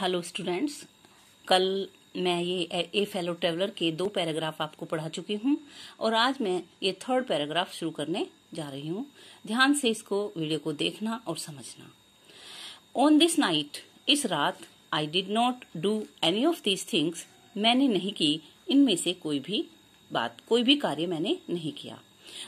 Hello students कल मैं ये ए फेलो ट्रेवलर के दो पैराग्राफ आपको पढ़ा चुकी हूँ और आज मैं ये थर्ड पैराग्राफ शुरू करने जा रही हूँ ध्यान से इसको वीडियो को देखना और समझना ऑन दिस नाइट इस रात I did not do any of these things मैंने नहीं की इनमें से कोई भी बात कोई भी कार्य मैंने नहीं किया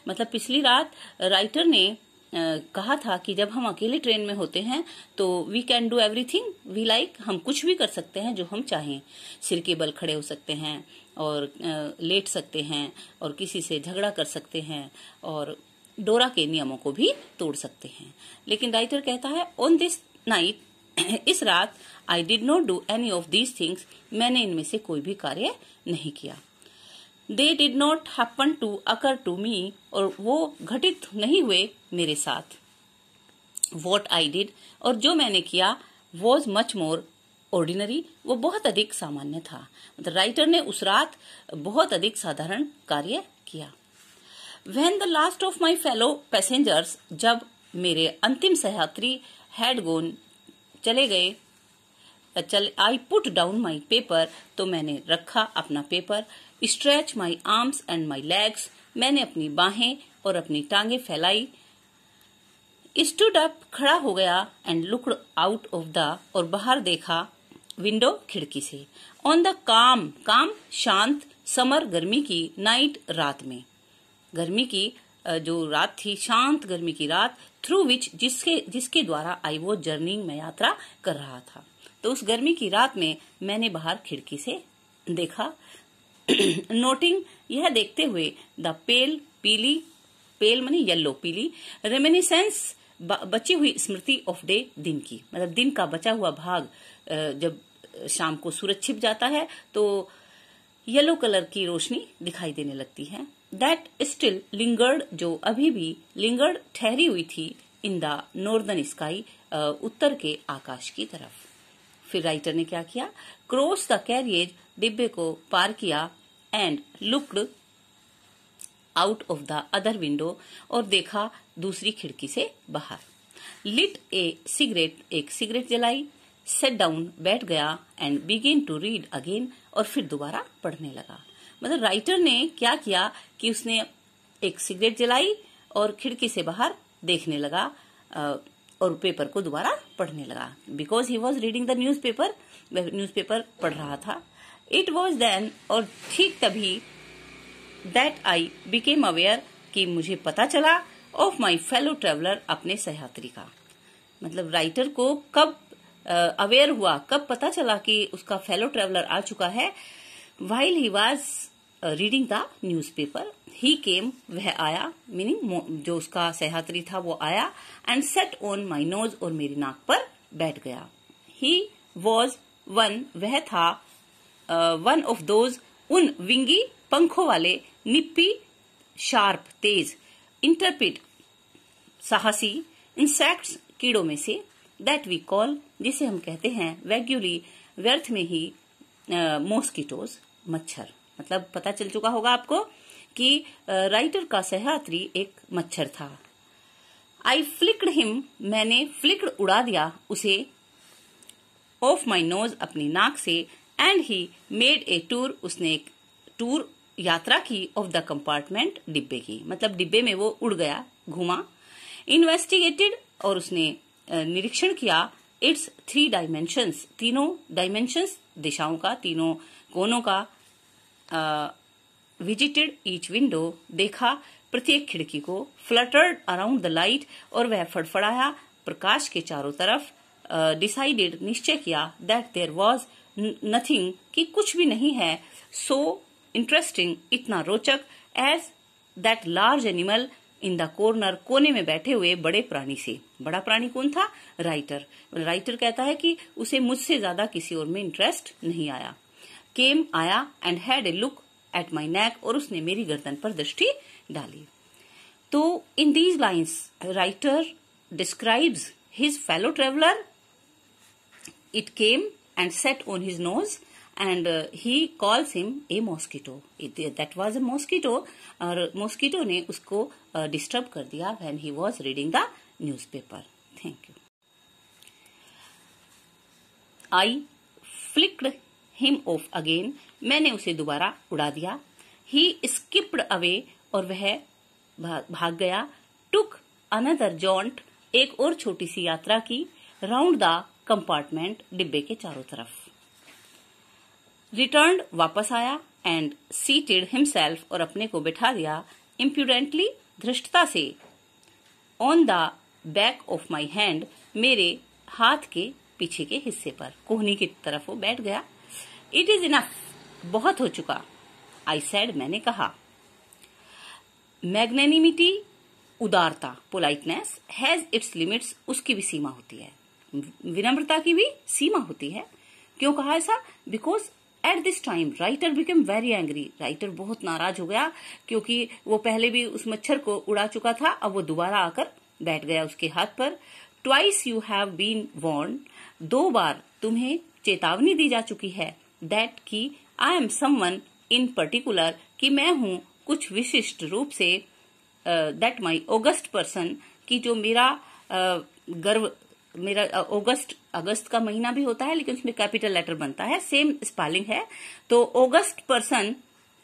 मतलब पिछली रात राइटर ने कहा था कि जब हम अकेले ट्रेन में होते हैं तो we can do everything we like हम कुछ भी कर सकते हैं जो हम चाहें सिर के बल खड़े हो सकते हैं और लेट सकते हैं और किसी से झगड़ा कर सकते हैं और डोरा के नियमों को भी तोड़ सकते हैं लेकिन राइटर कहता है ऑन दिस नाइट इस रात I did not do any of these things मैंने इनमें से कोई भी कार्य नहीं किया they did not happen to occur to me और वो घटित नहीं हुए मेरे साथ वॉट आई डिड और जो मैंने किया वॉज मच मोर ऑर्डिनरी वो बहुत अधिक सामान्य था मतलब राइटर ने उस रात बहुत अधिक साधारण कार्य किया when the last of my fellow passengers जब मेरे अंतिम सहयात्री हेडगोन गोन चले गए चल I put down my paper तो मैंने रखा अपना पेपर stretch my arms and my legs मैंने अपनी बाहें और अपनी टांगे फैलाई स्टूड अप खड़ा हो गया and looked out of the और बाहर देखा विंडो खिड़की से ऑन द काम काम शांत समर गर्मी की नाइट रात में गर्मी की जो रात थी शांत गर्मी की रात थ्रू विच जिसके जिसके द्वारा आई वो जर्नी में यात्रा कर रहा था तो उस गर्मी की रात में मैंने बाहर खिड़की से देखा नोटिंग यह देखते हुए द पेल पीली पेल मनी येल्लो पीली रेमिनिसेंस बची हुई स्मृति ऑफ डे दिन की मतलब दिन का बचा हुआ भाग जब शाम को सूरज छिप जाता है तो येलो कलर की रोशनी दिखाई देने लगती है दैट स्टिल लिंगर्ड जो अभी भी लिंगर्ड ठहरी हुई थी इन द नॉर्दर्न स्काई उत्तर के आकाश की तरफ फिर राइटर ने क्या किया क्रॉस द कैरियज डिब्बे को पार किया and looked out of the other window और देखा दूसरी खिड़की से बाहर लिट ए सिगरेट एक सिगरेट जलाई सेट डाउन बैठ गया and begin to read again और फिर दोबारा पढ़ने लगा मतलब राइटर ने क्या किया कि उसने एक सिगरेट जलाई और खिड़की से बाहर देखने लगा और पेपर को दोबारा पढ़ने लगा because he was reading the newspaper newspaper पढ़ रहा था इट वॉज देन और ठीक तभी दैट आई बिकेम अवेयर कि मुझे पता चला ऑफ माई फेलो ट्रेवलर अपने सहयात्री का मतलब राइटर को कब अवेयर हुआ कब पता चला कि उसका फेलो ट्रेवलर आ चुका है while he was reading the newspaper he came वह आया मीनिंग जो उसका सहयात्री था वो आया and set on my nose और मेरी नाक पर बैठ गया ही वॉज वन वह था वन ऑफ दोज उन विंगी पंखों वाले निप्पी शार्प तेज इंटरप्रिट साहसी इंसेक्ट्स कीड़ों में से दैट वी कॉल जिसे हम कहते हैं वैग्यूली व्यर्थ में ही मॉस्किटोज uh, मच्छर मतलब पता चल चुका होगा आपको कि राइटर का सहयात्री एक मच्छर था आई फ्लिक्ड हिम मैंने फ्लिक्ड उड़ा दिया उसे ऑफ माई नोज अपनी नाक से and he made a tour उसने एक टूर यात्रा की ऑफ द कंपार्टमेंट डिब्बे की मतलब डिब्बे में वो उड़ गया घुमा इन्वेस्टिगेटेड और उसने निरीक्षण किया इट्स थ्री डायमेंशंस तीनों डायमेंशंस दिशाओं का तीनों कोनों का विजिटेड ईच विंडो देखा प्रत्येक खिड़की को फ्लटर्ड अराउंड द लाइट और वह फड़फड़ाया प्रकाश के चारों तरफ डिसाइडेड निश्चय किया दैट देर वॉज नथिंग कि कुछ भी नहीं है सो इंटरेस्टिंग इतना रोचक as that large animal in the corner कोने में बैठे हुए बड़े प्राणी से बड़ा प्राणी कौन था राइटर राइटर कहता है कि उसे मुझसे ज्यादा किसी और में इंटरेस्ट नहीं आया केम आया and had a look at my neck और उसने मेरी गर्दन पर दृष्टि डाली तो in these lines writer describes his fellow traveller it came and set on his nose and he calls him a mosquito that was a mosquito और mosquito ने उसको डिस्टर्ब uh, कर दिया when he was reading the newspaper thank you I flicked him off again मैंने उसे दोबारा उड़ा दिया ही स्किप्ड अवे और वह भाग गया टुक अनदर जॉन्ट एक और छोटी सी यात्रा की राउंड द कंपार्टमेंट डिब्बे के चारों तरफ रिटर्न वापस आया एंड सीटेड हिमसेल्फ और अपने को बिठा दिया इम्प्यूडेंटली धृष्टता से on the back of my hand मेरे हाथ के पीछे के हिस्से पर कोहनी की तरफ वो बैठ गया इट इज इनफ बहुत हो चुका आई सैड मैंने कहा मैग्नेनिमिटी उदारता पोलाइटनेस हैज इट्स लिमिट्स उसकी भी सीमा होती है विनम्रता की भी सीमा होती है क्यों कहा ऐसा because at this time writer became very angry writer बहुत नाराज हो गया क्योंकि वो पहले भी उस मच्छर को उड़ा चुका था अब वो दोबारा आकर बैठ गया उसके हाथ पर twice you have been warned दो बार तुम्हें चेतावनी दी जा चुकी है दैट कि I am someone in particular कि मैं हूँ कुछ विशिष्ट रूप say that my August person कि जो मेरा uh, गर्व मेरा अगस्त अगस्त का महीना भी होता है लेकिन उसमें कैपिटल लेटर बनता है सेम स्पेलिंग है तो अगस्त पर्सन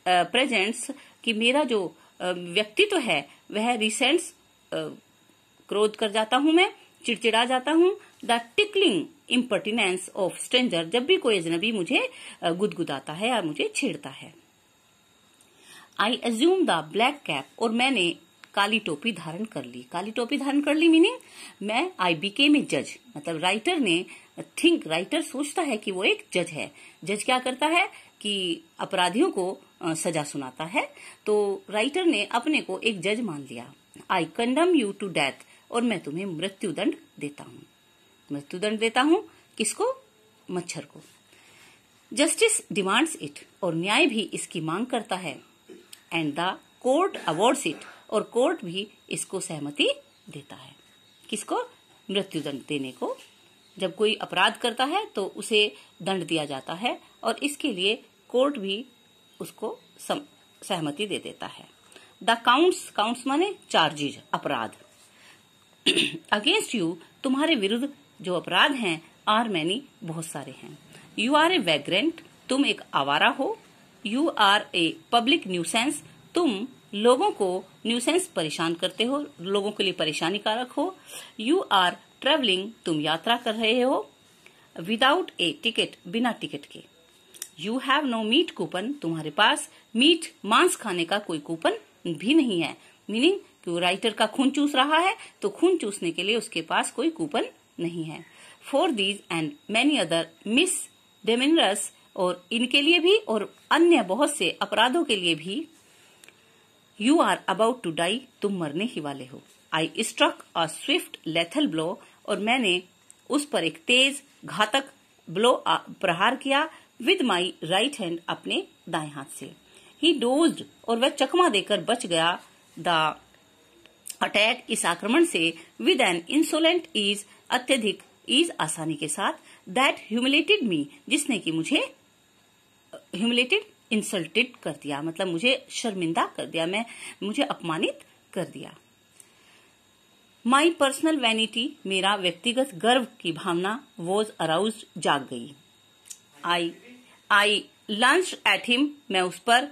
प्रेजेंट्स कि मेरा जो व्यक्तित्व तो है वह रिसेंट्स क्रोध कर जाता हूं मैं चिड़चिड़ा जाता हूँ the tickling impertinence of stranger जब भी कोई अजनबी मुझे गुदगुदाता है या मुझे छेड़ता है I assume the black cap और मैंने काली टोपी धारण कर ली काली टोपी धारण कर ली मीनिंग मैं आई के ए जज मतलब राइटर ने थिंक राइटर सोचता है कि वो एक जज है जज क्या करता है कि अपराधियों को सजा सुनाता है तो राइटर ने अपने को एक जज मान लिया I condemn you to death और मैं तुम्हें मृत्यु दंड देता हूँ दंड देता हूँ किसको मच्छर को जस्टिस डिमांड्स इट और न्याय भी इसकी मांग करता है and the court award it और कोर्ट भी इसको सहमति देता है किसको मृत्युदंड देने को जब कोई अपराध करता है तो उसे दंड दिया जाता है और इसके लिए कोर्ट भी उसको सहमति दे देता है द काउंट्स काउंट्स माने चार्जेज अपराध अगेंस्ट यू तुम्हारे विरुद्ध जो अपराध हैं आर मैनी बहुत सारे हैं यू आर ए वैग्रेंट तुम एक आवारा हो you are a public nuisance तुम लोगों को न्यूसेंस परेशान करते हो लोगों के लिए परेशानी कारक हो यू आर ट्रेवलिंग तुम यात्रा कर रहे हो विदाउट ए टिकट बिना टिकट के you have no meat coupon तुम्हारे पास मीट मांस खाने का कोई कूपन भी नहीं है मीनिंग वो तो राइटर का खून चूस रहा है तो खून चूसने के लिए उसके पास कोई कूपन नहीं है for these and many other misdemeanours और इनके लिए भी और अन्य बहुत से अपराधों के लिए भी you are about to die तुम मरने ही वाले हो I struck a swift lethal blow और मैंने उस पर एक तेज घातक ब्लो प्रहार किया विद माई राइट हैंड अपने दाएं हाथ से ही डोज और वह चकमा देकर बच गया द अटैक इस आक्रमण से विद एन इंसोलेंट इज अत्यधिक इज आसानी के साथ दैट ह्यूमिलेटेड मी जिसने कि मुझे ह्यूमिलेटेड इंसल्टेड कर दिया मतलब मुझे शर्मिंदा कर दिया मैं मुझे अपमानित कर दिया माई पर्सनल वैनिटी मेरा व्यक्तिगत गर्व की भावना वॉज अराउज जाग गई I I lunge at him मैं उस पर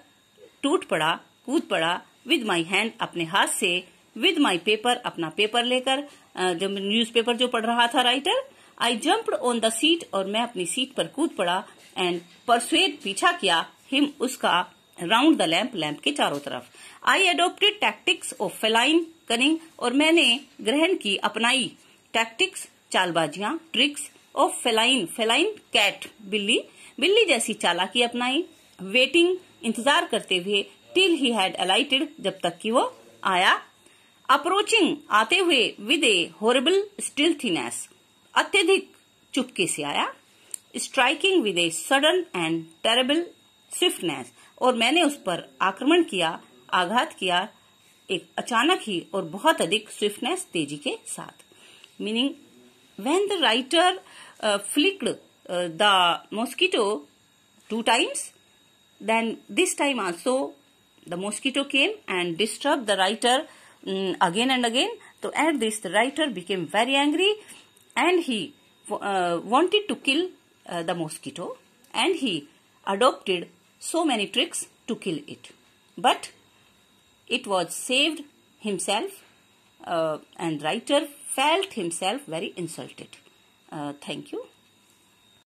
टूट पड़ा कूद पड़ा विद माई हैंड अपने हाथ से विद माई पेपर अपना पेपर लेकर जो न्यूज पेपर जो पढ़ रहा था writer I jump on the seat और मैं अपनी सीट पर कूद पड़ा एंड परसुएट पीछा किया हिम उसका राउंड द लैम्प लैम्प के चारों तरफ I adopted tactics of feline cunning और मैंने ग्रहण की अपनाई टैक्टिक्स चालबाजियां tricks of feline feline cat बिल्ली बिल्ली जैसी चालाकी अपनाई वेटिंग इंतजार करते हुए टिल ही हैड अलाइटेड जब तक कि वो आया अप्रोचिंग आते हुए विद ए हॉरेबल थीनेस अत्यधिक चुपके से आया striking with a sudden and terrible swiftness और मैंने उस पर आक्रमण किया आघात किया एक अचानक ही और बहुत अधिक स्विफ्टनेस तेजी के साथ meaning when the writer flicked the mosquito two times then this time also the mosquito came and disturb the writer Mm, again and again. So at this, the writer became very angry and he uh, wanted to kill uh, the mosquito and he adopted so many tricks to kill it. But it was saved himself uh, and writer felt himself very insulted. Uh, thank you.